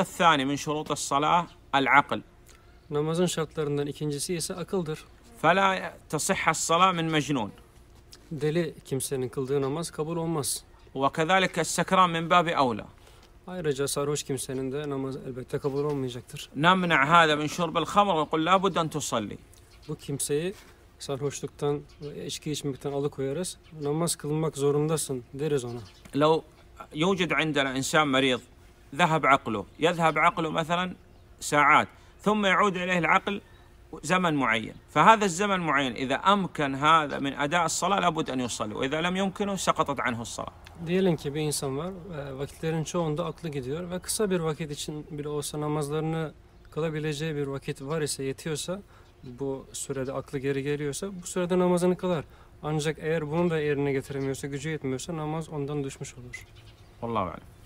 الثاني من شروط الصلاة العقل. Namazın şartlarından ikincisi ise akıldır. فلا تصح الصلاة من مجنون. Deli kimsenin kıldığı namaz kabul olmaz. وكذلك السكران من باب أولى. Ayrıca sarhoş kimsenin de namaz elbette kabul olmayacaktır. نمنع هذا من شرب الخمر ونقول لابد أن تصلي. Bu kimseyi sarhoşluktan ve içki içmekten alıkoyarız. Namaz kılmak zorundasın deriz ona. لو يوجد عندنا إنسان مريض ذهب عقله يذهب عقله مثلا ساعات ثم يعود إليه العقل زمن معين فهذا الزمن المعين إذا أمكن هذا من أداء الصلاة لابد أن يصلي وإذا لم يمكنه سقطت عنه الصلاة Diyelim ki bir insan var, e، vakitlerin çoğunda aklı gidiyor ve kısa bir vakit için bile olsa namazlarını kılabileceği bir vakit var ise, yetiyorsa, bu sürede aklı geri geliyorsa bu sürede namazını kılar. Ancak eğer bunu da yerine getiremiyorsa, gücü yetmiyorsa namaz ondan düşmüş olur. Allah'a emanet.